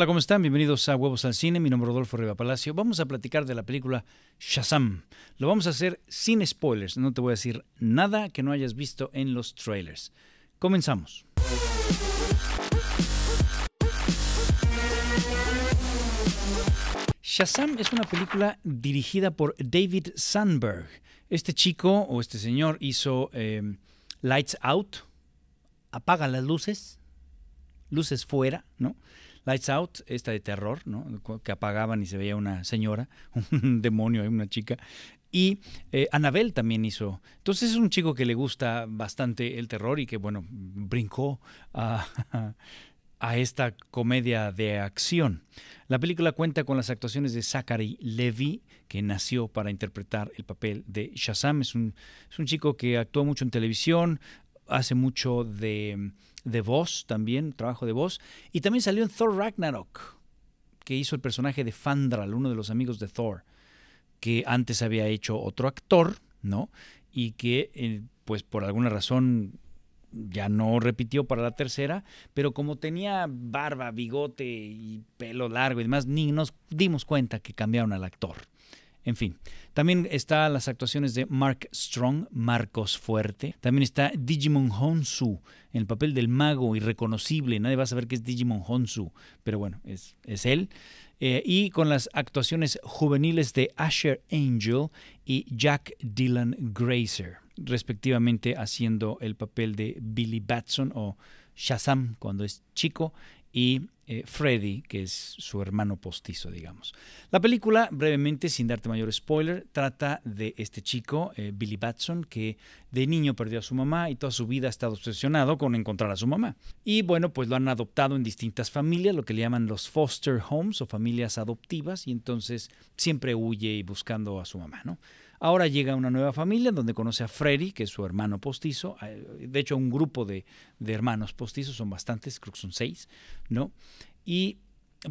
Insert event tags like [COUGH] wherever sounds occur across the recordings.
Hola, ¿cómo están? Bienvenidos a Huevos al Cine. Mi nombre es Rodolfo Riva Palacio. Vamos a platicar de la película Shazam. Lo vamos a hacer sin spoilers. No te voy a decir nada que no hayas visto en los trailers. Comenzamos. Shazam es una película dirigida por David Sandberg. Este chico o este señor hizo eh, Lights Out, Apaga las luces, luces fuera, ¿no? Lights Out, esta de terror, ¿no? que apagaban y se veía una señora, [LAUGHS] un demonio, una chica. Y eh, Anabel también hizo. Entonces es un chico que le gusta bastante el terror y que, bueno, brincó a, [LAUGHS] esta comedia de acción. La película cuenta con las actuaciones de Zachary Levy, que nació para interpretar el papel de Shazam. un, es un chico que actuó mucho en televisión, hace mucho de, de voz también, trabajo de voz. Y también salió en Thor Ragnarok, que hizo el personaje de Fandral, uno de los amigos de Thor, que antes había hecho otro actor, ¿no? Y que, eh, pues por alguna razón ya no repitió para la tercera, pero como tenía barba, bigote y pelo largo y demás, ni nos dimos cuenta que cambiaron al actor. En fin, también está las actuaciones de Mark Strong, Marcos Fuerte. También está Digimon Honsu, en el papel del mago irreconocible. Nadie va a saber qué es Digimon Honsu, pero bueno, es, él. Eh, y con las actuaciones juveniles de Asher Angel y Jack Dylan Grazer, respectivamente haciendo el papel de Billy Batson o Shazam cuando es chico y eh, Freddy, que es su hermano postizo, digamos. La película, brevemente, sin darte mayor spoiler, trata de este chico, eh, Billy Batson, que de niño perdió a su mamá y toda su vida ha estado obsesionado con encontrar a su mamá. Y bueno, pues lo han adoptado en distintas familias, lo que le llaman los foster homes o familias adoptivas, y entonces siempre huye y buscando a su mamá, ¿no? Ahora llega una nueva familia en donde conoce a Freddy, que es su hermano postizo. Ah, de hecho, un grupo de, de hermanos postizos son bastantes, creo que son seis, ¿no? Y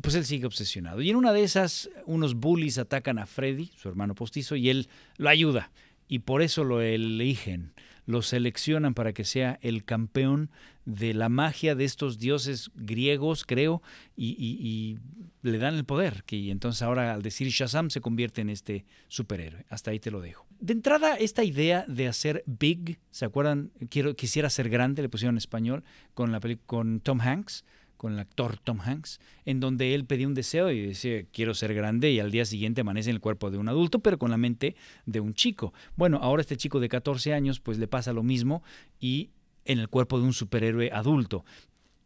pues él sigue obsesionado. Y en una de esas, unos bullies atacan a Freddy, su hermano postizo, y él lo ayuda y por eso lo eligen, lo seleccionan para que sea el campeón de la magia de estos dioses griegos, creo, y, le dan el poder. Que entonces ahora al decir Shazam se convierte en este superhéroe. Hasta ahí te lo dejo. De entrada, esta idea de hacer big, ¿se acuerdan? Quiero, quisiera ser grande, le pusieron en español, con, la con Tom Hanks con el actor Tom Hanks, en donde él pedía un deseo y decía, quiero ser grande, y al día siguiente amanece en el cuerpo de un adulto, pero con la mente de un chico. Bueno, ahora este chico de 14 años, pues le pasa lo mismo y en el cuerpo de un superhéroe adulto.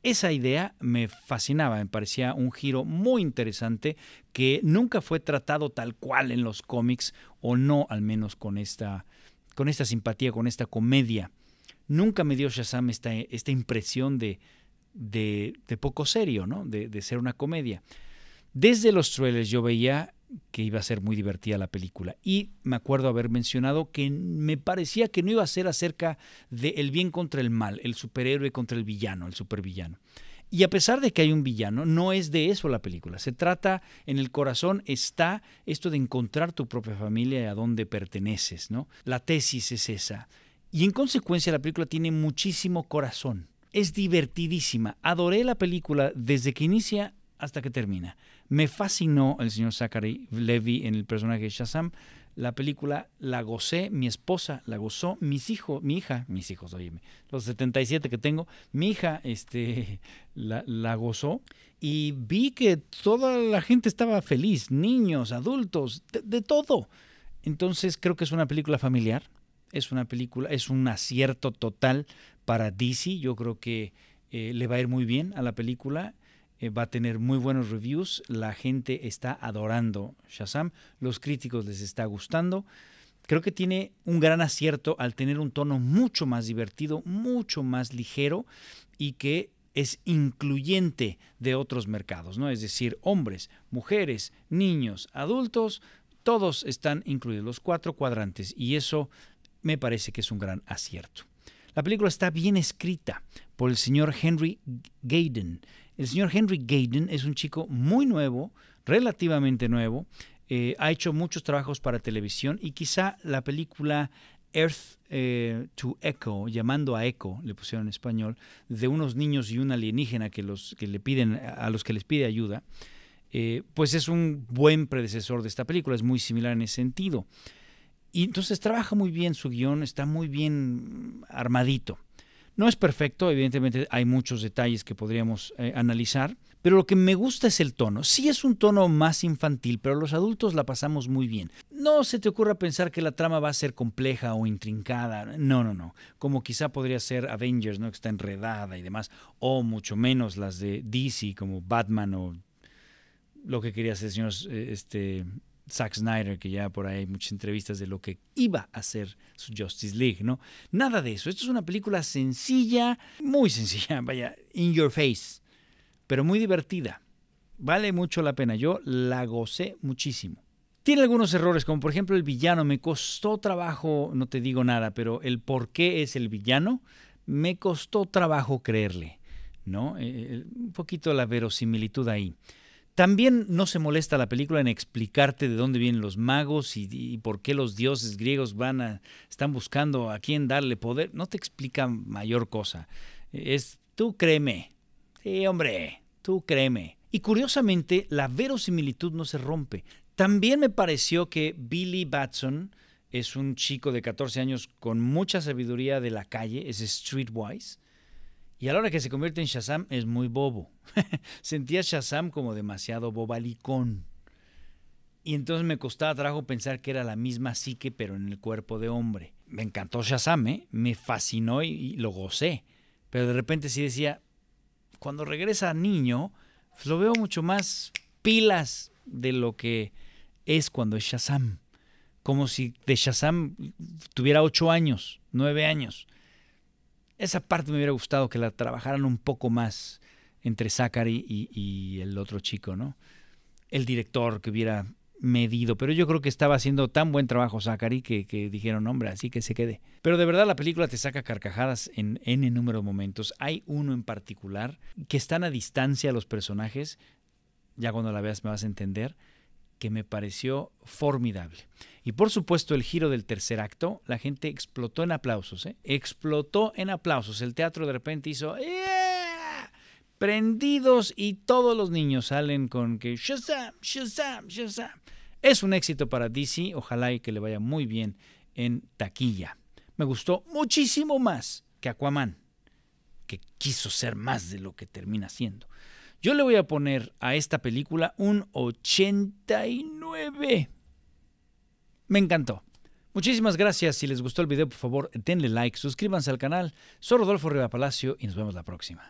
Esa idea me fascinaba, me parecía un giro muy interesante que nunca fue tratado tal cual en los cómics, o no al menos con esta, con esta simpatía, con esta comedia. Nunca me dio Shazam esta impresión de, de, poco serio, ¿no? De, ser una comedia. Desde los trailers yo veía que iba a ser muy divertida la película y me acuerdo haber mencionado que me parecía que no iba a ser acerca del bien contra el mal, el superhéroe contra el villano, el supervillano. Y a pesar de que hay un villano, no es de eso la película. Se trata, en el corazón está esto de encontrar tu propia familia y a dónde perteneces, ¿no? La tesis es esa. Y en consecuencia la película tiene muchísimo corazón. Es divertidísima. Adoré la película desde que inicia hasta que termina. Me fascinó el señor Zachary Levy en el personaje de Shazam. La película la gocé, mi esposa la gozó, mis hijos, mi hija, mis hijos, oye, los 77 que tengo, mi hija este, [LAUGHS] la, gozó y vi que toda la gente estaba feliz, niños, adultos, de todo. Entonces creo que es una película familiar, es una película, es un acierto total para DC. Yo creo que eh, le va a ir muy bien a la película. Eh, va a tener muy buenos reviews. La gente está adorando Shazam. Los críticos les está gustando. Creo que tiene un gran acierto al tener un tono mucho más divertido, mucho más ligero y que es incluyente de otros mercados, ¿no? Es decir, hombres, mujeres, niños, adultos, todos están incluidos, los cuatro cuadrantes, y eso me parece que es un gran acierto. La película está bien escrita por el señor Henry Gayden. El señor Henry Gayden es un chico muy nuevo, relativamente nuevo. Eh, ha hecho muchos trabajos para televisión y quizá la película Earth eh, to Echo, llamando a Echo, le pusieron en español, de unos niños y un alienígena que, los, que le piden, a los que les pide ayuda, eh, pues es un buen predecesor de esta película, es muy similar en ese sentido. Y entonces trabaja muy bien su guión, está muy bien armadito. No es perfecto, evidentemente hay muchos detalles que podríamos eh, analizar, pero lo que me gusta es el tono. Sí es un tono más infantil, pero los adultos la pasamos muy bien. No se te ocurra pensar que la trama va a ser compleja o intrincada. No, no, no. Como quizá podría ser Avengers, ¿no? Que está enredada y demás. O mucho menos las de DC, como Batman o lo que quería hacer señor eh, este, Zack Snyder, que ya por ahí hay muchas entrevistas de lo que iba a ser su Justice League, ¿no? Nada de eso. Esto es una película sencilla, muy sencilla, [LAUGHS] vaya, in your face, pero muy divertida. Vale mucho la pena. Yo la gocé muchísimo. Tiene algunos errores, como por ejemplo el villano. Me costó trabajo, no te digo nada, pero el por qué es el villano, me costó trabajo creerle, ¿no? Eh, eh, un poquito la verosimilitud ahí. También no se molesta la película en explicarte de dónde vienen los magos y, por qué los dioses griegos van a, están buscando a quién darle poder. No te explica mayor cosa. Es tú créeme. Sí, hombre, tú créeme. Y curiosamente, la verosimilitud no se rompe. También me pareció que Billy Batson es un chico de 14 años con mucha sabiduría de la calle, es streetwise y a la hora que se convierte en Shazam es muy bobo. [LAUGHS] Sentía Shazam como demasiado bobalicón. Y entonces me costaba trabajo pensar que era la misma psique, pero en el cuerpo de hombre. Me encantó Shazam, ¿eh? me fascinó y, y, lo gocé. Pero de repente sí decía, cuando regresa niño, pues, lo veo mucho más pilas de lo que es cuando es Shazam. Como si de Shazam tuviera ocho años, nueve años esa parte me hubiera gustado que la trabajaran un poco más entre Zachary y, el otro chico, ¿no? El director que hubiera medido, pero yo creo que estaba haciendo tan buen trabajo Zachary que, que dijeron, hombre, así que se quede. Pero de verdad la película te saca carcajadas en N número de momentos. Hay uno en particular que están a distancia los personajes, ya cuando la veas me vas a entender, que me pareció formidable. Y por supuesto el giro del tercer acto, la gente explotó en aplausos, ¿eh? explotó en aplausos. El teatro de repente hizo prendidos y todos los niños salen con que Shazam, Es un éxito para DC, ojalá y que le vaya muy bien en taquilla. Me gustó muchísimo más que Aquaman, que quiso ser más de lo que termina siendo. Yo le voy a poner a esta película un 89. Me encantó. Muchísimas gracias. Si les gustó el video, por favor, denle like, suscríbanse al canal. Soy Rodolfo Riva Palacio y nos vemos la próxima.